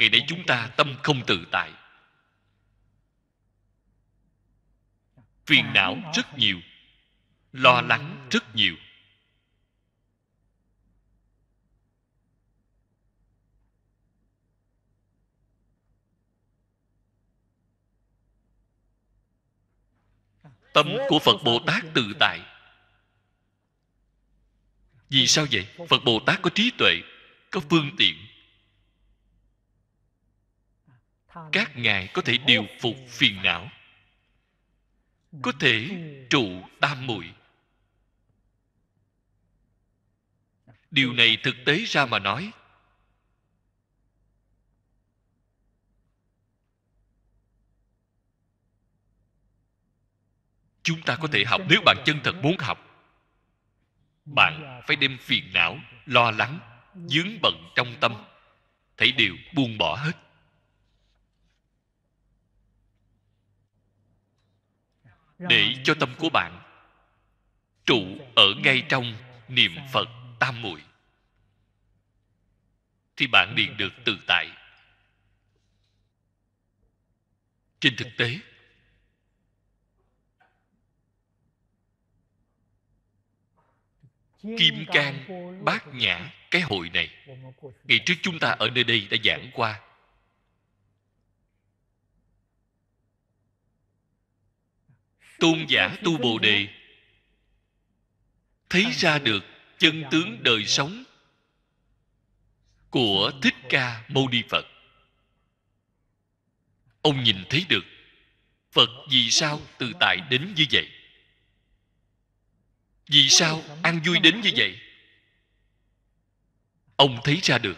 ngày nay chúng ta tâm không tự tại phiền dạ, não rất nhiều lo lắng rất nhiều tâm của phật bồ tát tự tại vì sao vậy phật bồ tát có trí tuệ có phương tiện các ngài có thể điều phục phiền não có thể trụ tam muội điều này thực tế ra mà nói chúng ta có thể học nếu bạn chân thật muốn học bạn phải đem phiền não lo lắng dướng bận trong tâm thấy điều buông bỏ hết để cho tâm của bạn trụ dạ, ở dạ, ngay dạ. trong niệm phật tam muội thì bạn liền được tự tại trên thực tế kim cang bát nhã cái hội này ngày trước chúng ta ở nơi đây đã giảng qua tôn giả tu bồ đề thấy ra được chân tướng đời sống của thích ca mâu ni phật ông nhìn thấy được phật vì sao từ tại đến như vậy vì sao ăn vui đến như vậy ông thấy ra được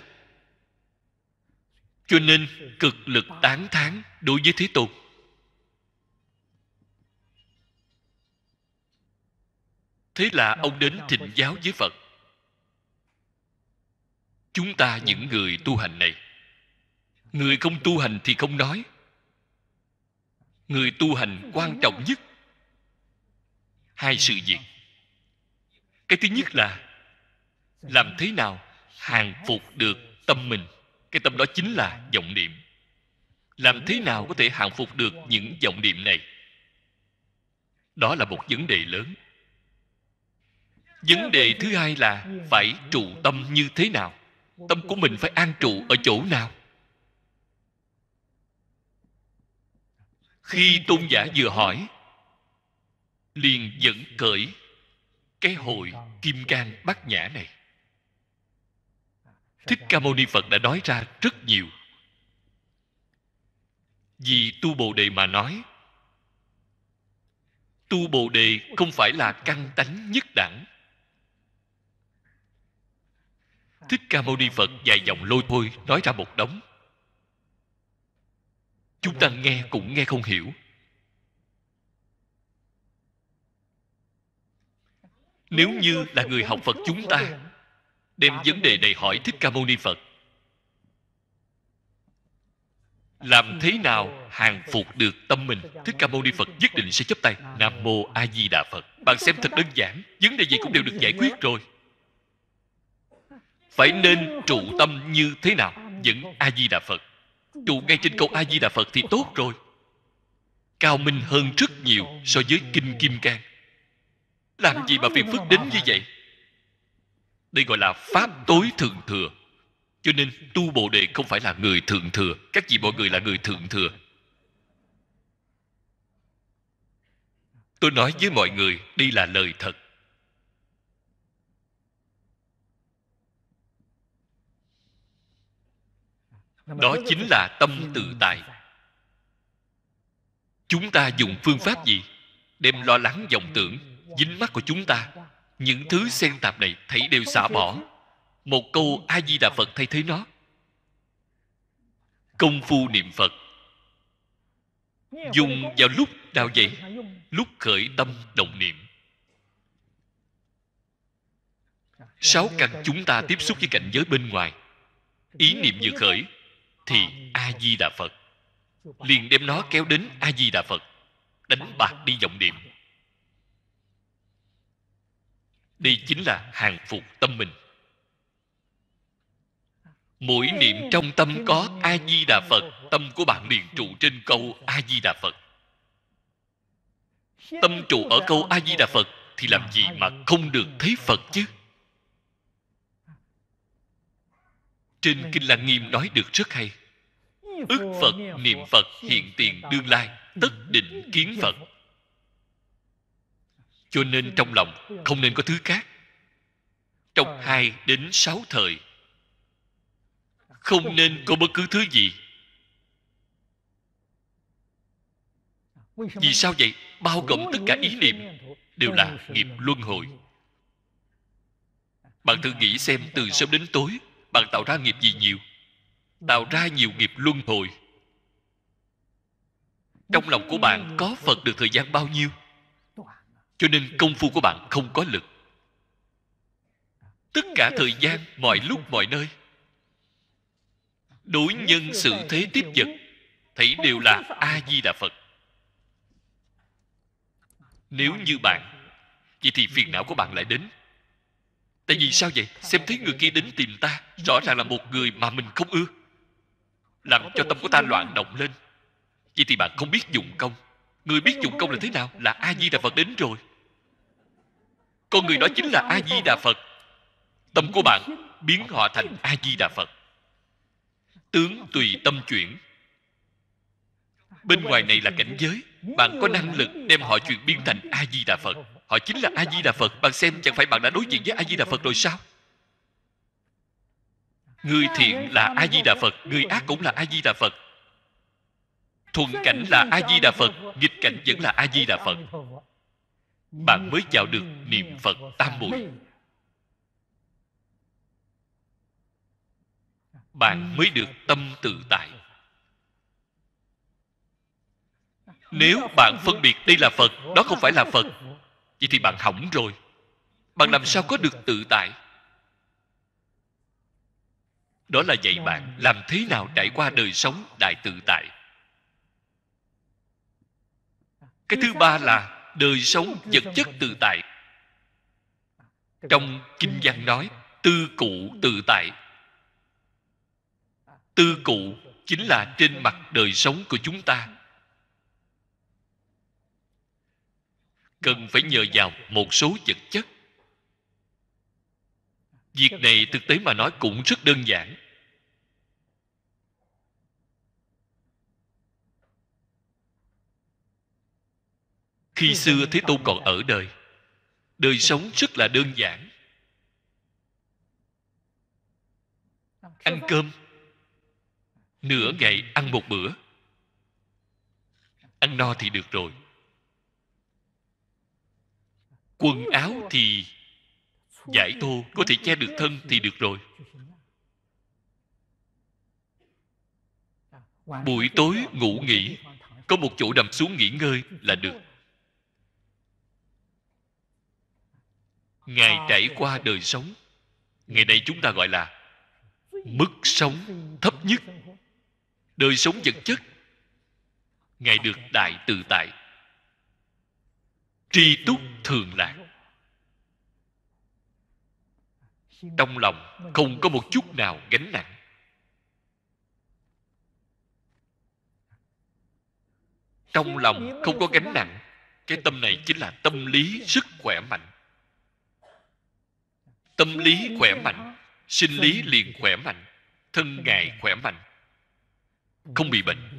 cho nên cực lực tán thán đối với thế tôn thế là ông đến thỉnh giáo với phật chúng ta những người tu hành này người không tu hành thì không nói người tu hành quan trọng nhất hai sự việc cái thứ nhất là làm thế nào hàng phục được tâm mình cái tâm đó chính là vọng niệm làm thế nào có thể hàng phục được những vọng niệm này đó là một vấn đề lớn vấn đề thứ hai là phải trụ tâm như thế nào tâm của mình phải an trụ ở chỗ nào khi tôn giả vừa hỏi liền dẫn cởi cái hội kim cang bát nhã này thích ca mâu ni phật đã nói ra rất nhiều vì tu bồ đề mà nói tu bồ đề không phải là căn tánh nhất đẳng thích ca mâu ni phật dài dòng lôi thôi nói ra một đống chúng ta nghe cũng nghe không hiểu nếu như là người học phật chúng ta đem vấn đề này hỏi thích ca mâu ni phật làm thế nào hàng phục được tâm mình thích ca mâu ni phật nhất định sẽ chấp tay nam mô a di đà phật bạn xem thật đơn giản vấn đề gì cũng đều được giải quyết rồi phải nên trụ tâm như thế nào những a di đà phật trụ ngay trên câu a di đà phật thì tốt rồi cao minh hơn rất nhiều so với kinh kim cang làm gì mà phiền phức đến như vậy đây gọi là pháp tối thượng thừa cho nên tu bồ đề không phải là người thượng thừa các vị mọi người là người thượng thừa tôi nói với mọi người đây là lời thật đó chính là tâm tự tại chúng ta dùng phương pháp gì đem lo lắng vọng tưởng dính mắt của chúng ta những thứ xen tạp này thấy đều xả bỏ một câu a di đà phật thay thế nó công phu niệm phật dùng vào lúc nào vậy lúc khởi tâm động niệm dạ, dạ, sáu dạ, căn chúng ta tiếp xúc với cảnh giới bên ngoài ý niệm vừa khởi thì a di đà phật liền đem nó kéo đến a di đà phật đánh bạc đi vọng niệm đây chính là hàng phục tâm mình mỗi niệm trong tâm có a di đà phật tâm của bạn liền trụ trên câu a di đà phật tâm trụ ở câu a di đà phật thì làm gì mà không được thấy phật chứ trên kinh lăng nghiêm nói được rất hay ức phật niệm phật hiện tiền đương lai tất ừ. định kiến dạ. phật cho nên trong lòng không nên có thứ khác trong ờ. hai đến sáu thời không nên có bất cứ thứ gì vì sao vậy bao gồm tất cả ý niệm đều là nghiệp luân hồi bạn thử nghĩ dạ, xem dạ, từ sớm đến tối bạn tạo ra nghiệp gì nhiều tạo ra nhiều nghiệp luân hồi trong lòng của bạn có phật được thời gian bao nhiêu cho nên công phu của bạn không có lực tất cả thời gian mọi lúc mọi nơi đối nhân sự thế tiếp vật thấy đều là a di đà phật nếu như bạn vậy thì phiền não của bạn lại đến tại vì sao vậy xem thấy người kia đến tìm ta rõ ràng là một người mà mình không ưa làm cho tâm của ta loạn động lên vậy thì bạn không biết dụng công người biết dụng công là thế nào là a di đà phật đến rồi con người đó chính là a di đà phật tâm của bạn biến họ thành a di đà phật tướng tùy tâm chuyển bên ngoài này là cảnh giới bạn có năng lực đem họ chuyển biến thành a di đà phật họ chính là a di đà phật bạn xem chẳng phải bạn đã đối diện với a di đà phật rồi sao người thiện là a di đà phật người ác cũng là a di đà phật thuận cảnh là a di đà phật nghịch cảnh vẫn là a di đà phật bạn mới vào được niệm phật tam muội bạn mới được tâm tự tại nếu bạn phân biệt đây là phật đó không phải là phật vậy thì bạn hỏng rồi bạn làm sao có được tự tại đó là dạy bạn làm thế nào trải qua đời sống đại tự tại cái thứ ba là đời sống vật chất tự tại trong kinh văn nói tư cụ tự tại tư cụ chính là trên mặt đời sống của chúng ta cần phải nhờ vào một số vật chất việc này thực tế mà nói cũng rất đơn giản khi xưa thế tôn còn ở đời đời sống rất là đơn giản ăn cơm nửa ngày ăn một bữa ăn no thì được rồi quần áo thì giải thô có thể che được thân thì được rồi buổi tối ngủ nghỉ có một chỗ nằm xuống nghỉ ngơi là được ngày trải qua đời sống ngày nay chúng ta gọi là mức sống thấp nhất đời sống vật chất ngày được đại tự tại tri túc thường lạc trong lòng không có một chút nào gánh nặng trong lòng không có gánh nặng cái tâm này chính là tâm lý sức khỏe mạnh tâm lý khỏe mạnh sinh lý liền khỏe mạnh thân ngài khỏe mạnh không bị bệnh